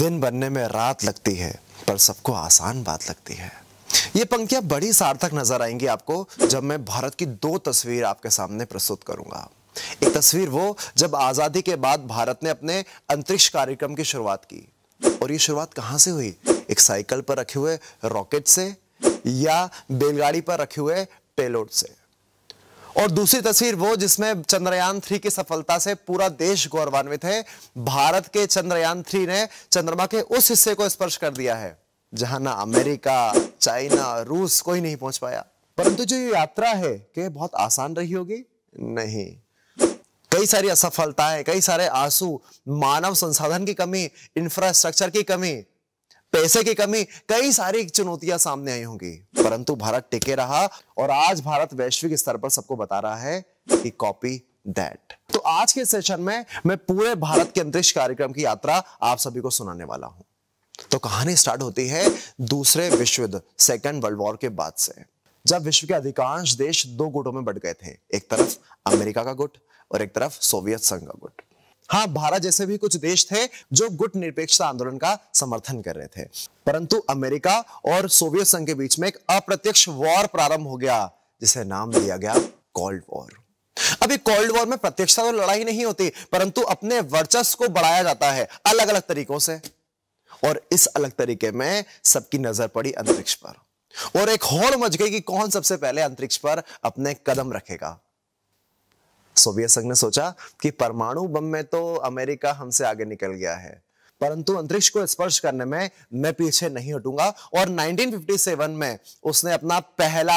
दिन बनने में रात लगती है पर सबको आसान बात लगती है ये पंक्तियां बड़ी सार्थक नजर आएंगी आपको जब मैं भारत की दो तस्वीर आपके सामने प्रस्तुत करूंगा एक तस्वीर वो जब आजादी के बाद भारत ने अपने अंतरिक्ष कार्यक्रम की शुरुआत की और ये शुरुआत कहां से हुई एक साइकिल पर रखे हुए रॉकेट से या बैलगाड़ी पर रखे हुए पेलोड से और दूसरी तस्वीर वो जिसमें चंद्रयान थ्री की सफलता से पूरा देश गौरवान्वित है भारत के चंद्रयान थ्री ने चंद्रमा के उस हिस्से को स्पर्श कर दिया है जहां ना अमेरिका चाइना रूस कोई नहीं पहुंच पाया परंतु जो ये यात्रा है कि बहुत आसान रही होगी नहीं कई सारी असफलताएं कई सारे आंसू मानव संसाधन की कमी इंफ्रास्ट्रक्चर की कमी पैसे की कमी कई सारी चुनौतियां सामने आई होंगी परंतु भारत टिके रहा और आज भारत वैश्विक स्तर पर सबको बता रहा है कि कॉपी दैट तो आज के सेशन में मैं पूरे भारत के अंतरिक्ष कार्यक्रम की यात्रा आप सभी को सुनाने वाला हूं तो कहानी स्टार्ट होती है दूसरे विश्व युद्ध सेकेंड वर्ल्ड वॉर के बाद से जब विश्व के अधिकांश देश दो गुटों में बढ़ गए थे एक तरफ अमेरिका का गुट और एक तरफ सोवियत संघ का गुट हाँ भारत जैसे भी कुछ देश थे जो गुट निरपेक्षता आंदोलन का समर्थन कर रहे थे परंतु अमेरिका और सोवियत संघ के बीच में एक अप्रत्यक्ष वॉर प्रारंभ हो गया जिसे नाम दिया गया कोल्ड वॉर अभी कोल्ड वॉर में प्रत्यक्षता तो लड़ाई नहीं होती परंतु अपने वर्चस्व को बढ़ाया जाता है अलग अलग तरीकों से और इस अलग तरीके में सबकी नजर पड़ी अंतरिक्ष पर और एक होड़ मच गई कि कौन सबसे पहले अंतरिक्ष पर अपने कदम रखेगा सोवियत संघ ने सोचा कि परमाणु बम में तो अमेरिका हमसे आगे निकल गया है परंतु अंतरिक्ष को स्पर्श करने में मैं पीछे नहीं हटूंगा और 1957 में उसने अपना पहला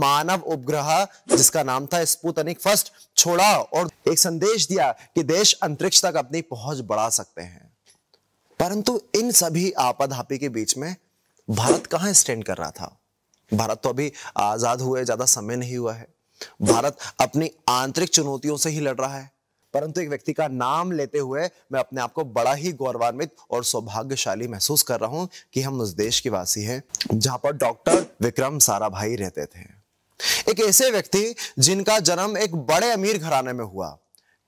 मानव उपग्रह जिसका नाम था स्पुतनिक फर्स्ट छोड़ा और एक संदेश दिया कि देश अंतरिक्ष तक अपनी पहुंच बढ़ा सकते हैं परंतु इन सभी आपाधापी के बीच में भारत कहां स्टैंड कर रहा था भारत तो अभी आजाद हुए ज्यादा समय नहीं हुआ है भारत अपनी आंतरिक चुनौतियों से ही लड़ रहा है परंतु एक व्यक्ति का नाम लेते हुए मैं अपने आप को बड़ा ही गौरवान्वित और सौभाग्यशाली महसूस कर रहा हूं कि हम उस देश के वासी हैं जहां पर डॉक्टर विक्रम साराभाई रहते थे एक ऐसे व्यक्ति जिनका जन्म एक बड़े अमीर घराने में हुआ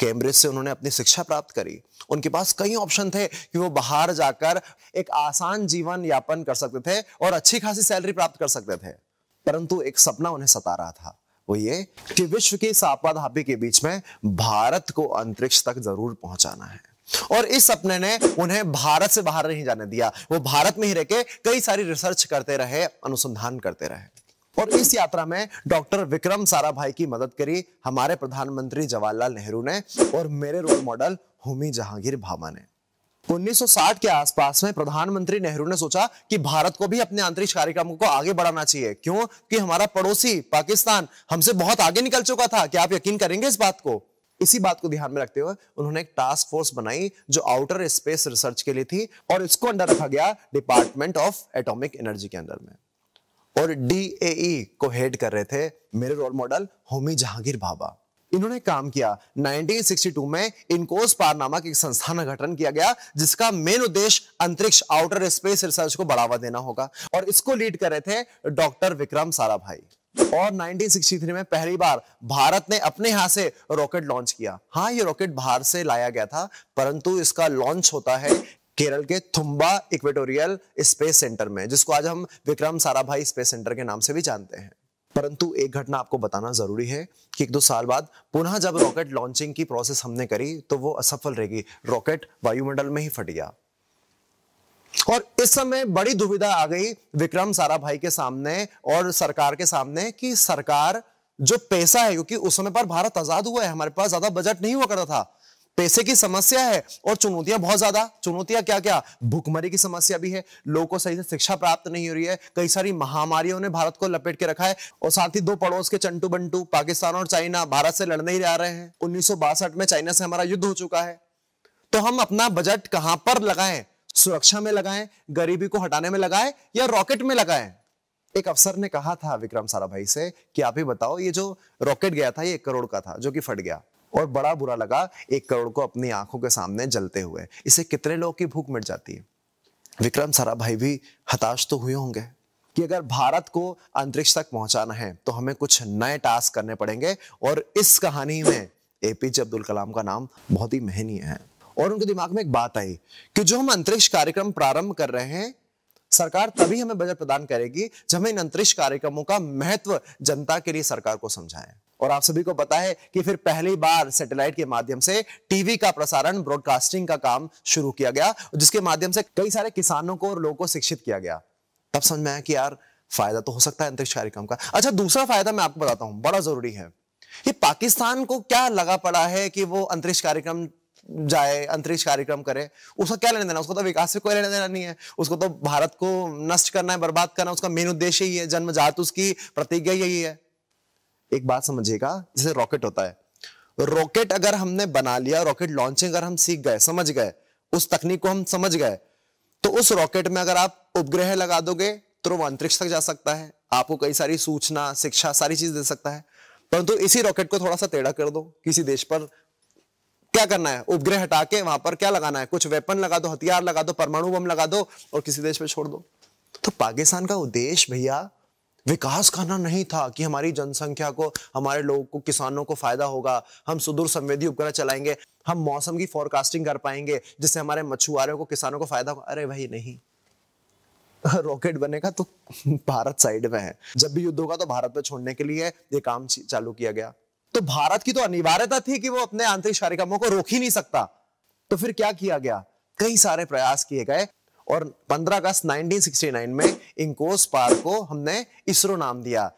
कैम्ब्रिज से उन्होंने अपनी शिक्षा प्राप्त करी उनके पास कई ऑप्शन थे कि वो बाहर जाकर एक आसान जीवन यापन कर सकते थे और अच्छी खासी सैलरी प्राप्त कर सकते थे परंतु एक सपना उन्हें सता रहा था वो ये कि विश्व की सापाधापी के बीच में भारत को अंतरिक्ष तक जरूर पहुंचाना है और इस सपने ने उन्हें भारत से बाहर नहीं जाने दिया वो भारत में ही रहकर कई सारी रिसर्च करते रहे अनुसंधान करते रहे और इस यात्रा में डॉक्टर विक्रम साराभाई की मदद करी हमारे प्रधानमंत्री जवाहरलाल नेहरू ने और मेरे रोल मॉडल होमी जहांगीर भामा ने 1960 के आसपास में प्रधानमंत्री नेहरू ने सोचा कि भारत को भी अपने आंतरिक कार्यक्रमों को आगे बढ़ाना चाहिए क्यों कि हमारा पड़ोसी पाकिस्तान हमसे बहुत आगे निकल चुका था क्या आप यकीन करेंगे इस बात को इसी बात को ध्यान में रखते हुए उन्होंने एक टास्क फोर्स बनाई जो आउटर स्पेस रिसर्च के लिए थी और इसको अंडर रखा गया डिपार्टमेंट ऑफ एटॉमिक एनर्जी के अंदर में और डी e को हेड कर रहे थे मेरे रोल मॉडल होमी जहांगीर बाबा इन्होंने काम किया 1962 में इनकोस पार नामक एक संस्थान का गठन किया गया जिसका मेन उद्देश्य अंतरिक्ष आउटर स्पेस रिसर्च को बढ़ावा देना होगा और इसको लीड कर रहे थे डॉक्टर विक्रम साराभाई और 1963 में पहली बार भारत ने अपने हाथ से रॉकेट लॉन्च किया हाँ ये रॉकेट बाहर से लाया गया था परंतु इसका लॉन्च होता है केरल के थुम्बा इक्वेटोरियल स्पेस सेंटर में जिसको आज हम विक्रम साराभाई स्पेस सेंटर के नाम से भी जानते हैं परंतु एक घटना आपको बताना जरूरी है कि एक दो साल बाद पुनः जब रॉकेट लॉन्चिंग की प्रोसेस हमने करी तो वो असफल रहेगी रॉकेट वायुमंडल में ही फट गया और इस समय बड़ी दुविधा आ गई विक्रम सारा भाई के सामने और सरकार के सामने कि सरकार जो पैसा है क्योंकि उस समय पर भारत आजाद हुआ है हमारे पास ज्यादा बजट नहीं हुआ करता था पैसे की समस्या है और चुनौतियां बहुत ज्यादा चुनौतियां क्या क्या भुखमरी की समस्या भी है लोगों को सही से शिक्षा प्राप्त नहीं हो रही है कई सारी महामारियों ने भारत को लपेट के रखा है और साथ ही दो पड़ोस के चंटू बंटू पाकिस्तान और चाइना भारत से लड़ने ही जा रहे हैं उन्नीस में चाइना से हमारा युद्ध हो चुका है तो हम अपना बजट कहां पर लगाएं सुरक्षा में लगाएं गरीबी को हटाने में लगाएं या रॉकेट में लगाएं एक अफसर ने कहा था विक्रम साराभाई से कि आप ही बताओ ये जो रॉकेट गया था ये एक करोड़ का था जो कि फट गया और बड़ा बुरा लगा एक करोड़ को अपनी आंखों के सामने जलते हुए इसे कितने लोगों की भूख मिट जाती है विक्रम सारा भाई भी हताश तो हुए होंगे कि अगर भारत को अंतरिक्ष तक पहुंचाना है तो हमें कुछ नए टास्क करने पड़ेंगे और इस कहानी में एपीजे अब्दुल कलाम का नाम बहुत ही महनीय है और उनके दिमाग में एक बात आई कि जो हम अंतरिक्ष कार्यक्रम प्रारंभ कर रहे हैं सरकार तभी हमें बजट प्रदान करेगी जब हम इन अंतरिक्ष कार्यक्रमों का महत्व जनता के लिए सरकार को समझाएं और आप सभी को पता है कि फिर पहली बार सैटेलाइट के माध्यम से टीवी का प्रसारण ब्रॉडकास्टिंग का काम शुरू किया गया जिसके माध्यम से कई सारे किसानों को और लोगों को शिक्षित किया गया तब समझ में आया कि यार फायदा तो हो सकता है अंतरिक्ष कार्यक्रम का अच्छा दूसरा फायदा मैं आपको बताता हूं बड़ा जरूरी है ये पाकिस्तान को क्या लगा पड़ा है कि वो अंतरिक्ष कार्यक्रम जाए अंतरिक्ष कार्यक्रम करे उसका क्या लेने देना उसको तो विकास से कोई लेने देना नहीं है उसको तो भारत को नष्ट करना है बर्बाद करना उसका मेन उद्देश्य ही है जन्मजात उसकी प्रतिज्ञा यही है एक बात समझिएगा जैसे रॉकेट होता है रॉकेट अगर हमने बना लिया रॉकेट लॉन्चिंग अगर हम सीख गए समझ गए उस तकनीक को हम समझ गए तो उस रॉकेट में अगर आप उपग्रह लगा दोगे तो वो अंतरिक्ष तक जा सकता है आपको कई सारी सूचना शिक्षा सारी चीज दे सकता है परंतु तो इसी रॉकेट को थोड़ा सा टेढ़ा कर दो किसी देश पर क्या करना है उपग्रह हटा के वहां पर क्या लगाना है कुछ वेपन लगा दो हथियार लगा दो परमाणु बम लगा दो और किसी देश पर छोड़ दो तो पाकिस्तान का उद्देश्य भैया विकास करना नहीं था कि हमारी जनसंख्या को हमारे लोगों को किसानों को फायदा होगा हम सुदूर संवेदी उपग्रह चलाएंगे हम मौसम की फोरकास्टिंग कर पाएंगे जिससे हमारे मछुआरों को किसानों को फायदा होगा अरे भाई नहीं रॉकेट बनेगा तो भारत साइड में है जब भी युद्ध होगा तो भारत में छोड़ने के लिए ये काम चालू किया गया तो भारत की तो अनिवार्यता थी कि वो अपने आंतरिक कार्यक्रमों को रोक ही नहीं सकता तो फिर क्या किया गया कई सारे प्रयास किए गए और 15 अगस्त 1969 में इंकोस स्पार को हमने इसरो नाम दिया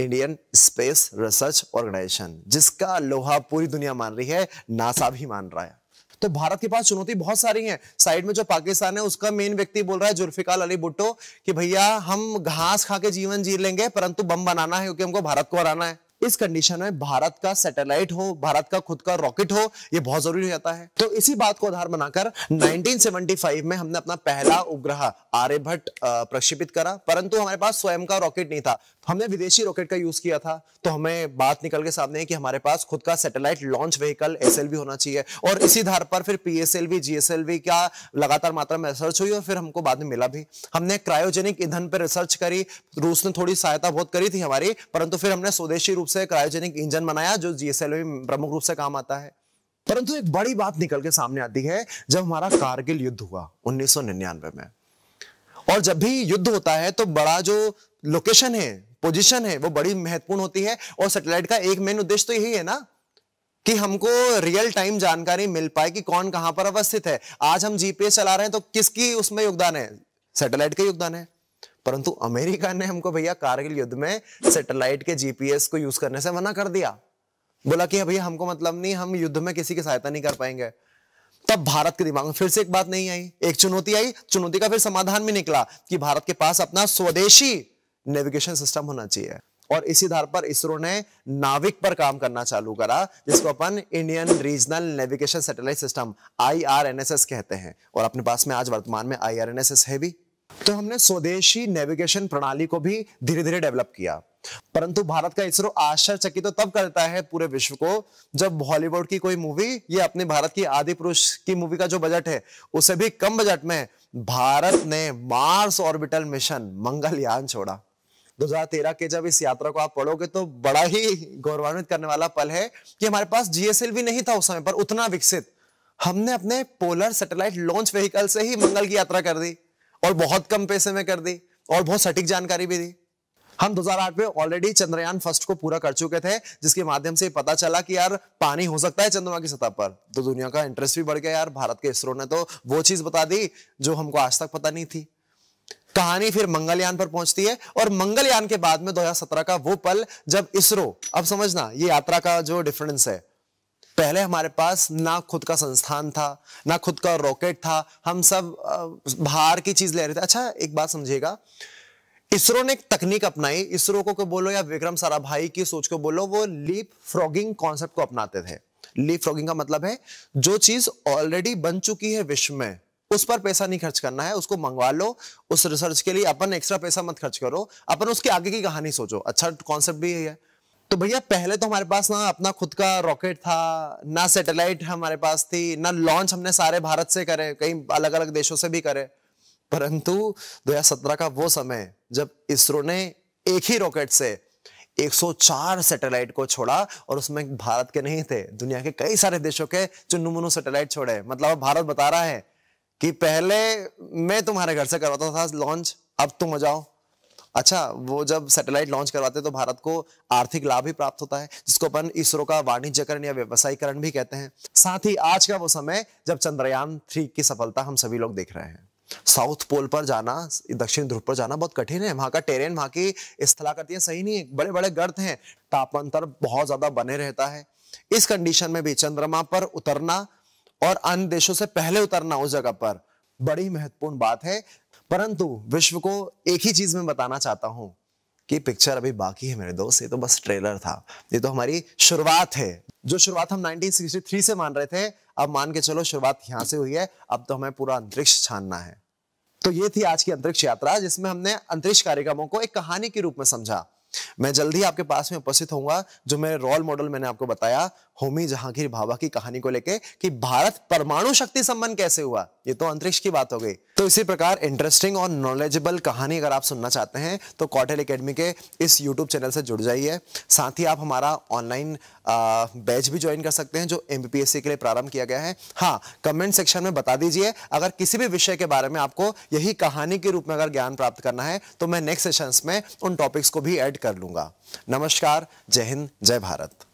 इंडियन स्पेस रिसर्च ऑर्गेनाइजेशन जिसका लोहा पूरी दुनिया मान रही है नासा भी मान रहा है तो भारत के पास चुनौती बहुत सारी है साइड में जो पाकिस्तान है उसका मेन व्यक्ति बोल रहा है जुल्फिकार अली भुट्टो कि भैया हम घास खा के जीवन जी लेंगे परंतु बम बनाना है क्योंकि हमको भारत को हराना है इस कंडीशन में भारत का सैटेलाइट हो भारत का खुद का रॉकेट हो यह बहुत जरूरी हो जाता है तो इसी बात को आधार बनाकर 1975 में हमने अपना पहला उपग्रह आर्यभट्ट प्रक्षेपित करा परंतु हमारे पास स्वयं का रॉकेट नहीं था हमने विदेशी रॉकेट का यूज किया था तो हमें बात निकल के सामने है कि हमारे पास खुद का सैटेलाइट लॉन्च व्हीकल एस होना चाहिए और इसी धार पर फिर पी एस जीएसएलवी का लगातार मात्रा में रिसर्च हुई और फिर हमको बाद में मिला भी हमने क्रायोजेनिक ईंधन पर रिसर्च करी रूस ने थोड़ी सहायता बहुत करी थी हमारी परंतु फिर हमने स्वदेशी रूप से क्रायोजेनिक इंजन बनाया जो जीएसएलवी प्रमुख रूप से काम आता है परंतु एक बड़ी बात निकल के सामने आती है जब हमारा कारगिल युद्ध हुआ निन्यानवे में और जब भी युद्ध होता है तो बड़ा जो लोकेशन है पोजीशन है वो बड़ी महत्वपूर्ण होती है और सैटेलाइट का एक मेन उद्देश्य तो यही है ना कि हमको रियल टाइम जानकारी मिल पाए कि कौन कहां पर अवस्थित है आज हम जीपीएस चला रहे हैं तो किसकी उसमें योगदान है सैटेलाइट का योगदान है परंतु अमेरिका ने हमको भैया कारगिल युद्ध में सैटेलाइट के जीपीएस को यूज करने से मना कर दिया बोला कि भैया हमको मतलब नहीं हम युद्ध में किसी की सहायता नहीं कर पाएंगे तब भारत के दिमाग में फिर से एक बात नहीं आई एक चुनौती आई चुनौती का फिर समाधान भी निकला कि भारत के पास अपना स्वदेशी नेविगेशन सिस्टम होना चाहिए और इसी आधार पर इसरो ने नाविक पर काम करना चालू करा जिसको अपन Indian regional navigation satellite system IRNSS कहते हैं और अपने पास में आज वर्तमान में आईआरएनएसएस है भी तो हमने स्वदेशी नेविगेशन प्रणाली को भी धीरे धीरे डेवलप किया परंतु भारत का इसरो आश्चर्यचकित तो तब करता है पूरे विश्व को जब हॉलीवुड की कोई मूवी या अपने भारत की आदि पुरुष की मूवी का जो बजट है उसे भी कम बजट में भारत ने मार्स ऑर्बिटल मिशन मंगलयान छोड़ा 2013 के जब इस यात्रा को आप पढ़ोगे तो बड़ा ही गौरवान्वित करने वाला पल है कि हमारे पास जीएसएल भी नहीं था उस समय पर उतना विकसित हमने अपने पोलर सैटेलाइट लॉन्च व्हीकल से ही मंगल की यात्रा कर दी और बहुत कम पैसे में कर दी और बहुत सटीक जानकारी भी दी हम 2008 में ऑलरेडी चंद्रयान फर्स्ट को पूरा कर चुके थे जिसके माध्यम से पता चला कि यार पानी हो सकता है चंद्रमा की सतह पर तो दुनिया का इंटरेस्ट भी बढ़ गया यार भारत के इसरो ने तो वो चीज बता दी जो हमको आज तक पता नहीं थी कहानी फिर मंगलयान पर पहुंचती है और मंगलयान के बाद में 2017 का वो पल जब इसरो अब समझना ये यात्रा का जो डिफरेंस है पहले हमारे पास ना खुद का संस्थान था ना खुद का रॉकेट था हम सब बाहर की चीज ले रहे थे अच्छा एक बात समझिएगा इसरो ने एक तकनीक अपनाई इसरो को, को बोलो या विक्रम साराभाई की सोच को बोलो वो लीप फ्रॉगिंग कॉन्सेप्ट को अपनाते थे लीप फ्रॉगिंग का मतलब है जो चीज ऑलरेडी बन चुकी है विश्व में उस पर पैसा नहीं खर्च करना है उसको मंगवा लो उस रिसर्च के लिए अपन एक्स्ट्रा पैसा मत खर्च करो अपन उसके आगे की कहानी सोचो अच्छा कॉन्सेप्ट भी है तो भैया पहले तो हमारे पास ना अपना खुद का रॉकेट था ना सैटेलाइट हमारे पास थी ना लॉन्च हमने सारे भारत से करे कई अलग अलग देशों से भी करे परंतु 2017 का वो समय जब इसरो ने एक ही रॉकेट से 104 सैटेलाइट को छोड़ा और उसमें भारत के नहीं थे दुनिया के कई सारे देशों के चुनुमुनु सैटेलाइट छोड़े मतलब भारत बता रहा है कि पहले मैं तुम्हारे घर से करवाता था लॉन्च अब तुम आ जाओ अच्छा वो जब सैटेलाइट लॉन्च करवाते तो भारत को आर्थिक लाभ भी प्राप्त होता है जिसको अपन इसरो का वाणिज्यकरण या व्यवसायीकरण भी कहते हैं साथ ही आज का वो समय जब चंद्रयान थ्री की सफलता हम सभी लोग देख रहे हैं साउथ पोल पर जाना दक्षिण ध्रुव पर जाना बहुत कठिन है वहां का टेरेन वहां की स्थलाकृतियां सही नहीं है बड़े बड़े गर्द हैं तापांतर बहुत ज्यादा बने रहता है इस कंडीशन में भी चंद्रमा पर उतरना और अन्य देशों से पहले उतरना उस जगह पर बड़ी महत्वपूर्ण बात है परंतु विश्व को एक ही चीज में बताना चाहता हूं कि पिक्चर अभी बाकी है मेरे दोस्त ये तो बस ट्रेलर था ये तो हमारी शुरुआत है जो शुरुआत हम 1963 से मान रहे थे अब मान के चलो शुरुआत यहां से हुई है अब तो हमें पूरा अंतरिक्ष छानना है तो ये थी आज की अंतरिक्ष यात्रा जिसमें हमने अंतरिक्ष कार्यक्रमों को एक कहानी के रूप में समझा मैं जल्दी आपके पास में उपस्थित होऊंगा जो मेरे रोल मॉडल मैंने आपको बताया होमी जहांगीर भाभा की कहानी को लेकर कि भारत परमाणु शक्ति संबंध कैसे हुआ ये तो अंतरिक्ष की बात हो गई तो इसी प्रकार इंटरेस्टिंग और नॉलेजेबल कहानी अगर आप सुनना चाहते हैं तो कॉटेल एकेडमी के इस यूट्यूब चैनल से जुड़ जाइए साथ ही आप हमारा ऑनलाइन बैच भी ज्वाइन कर सकते हैं जो एम के लिए प्रारंभ किया गया है हाँ कमेंट सेक्शन में बता दीजिए अगर किसी भी विषय के बारे में आपको यही कहानी के रूप में अगर ज्ञान प्राप्त करना है तो मैं नेक्स्ट सेशंस में उन टॉपिक्स को भी ऐड कर लूँगा नमस्कार जय हिंद जय भारत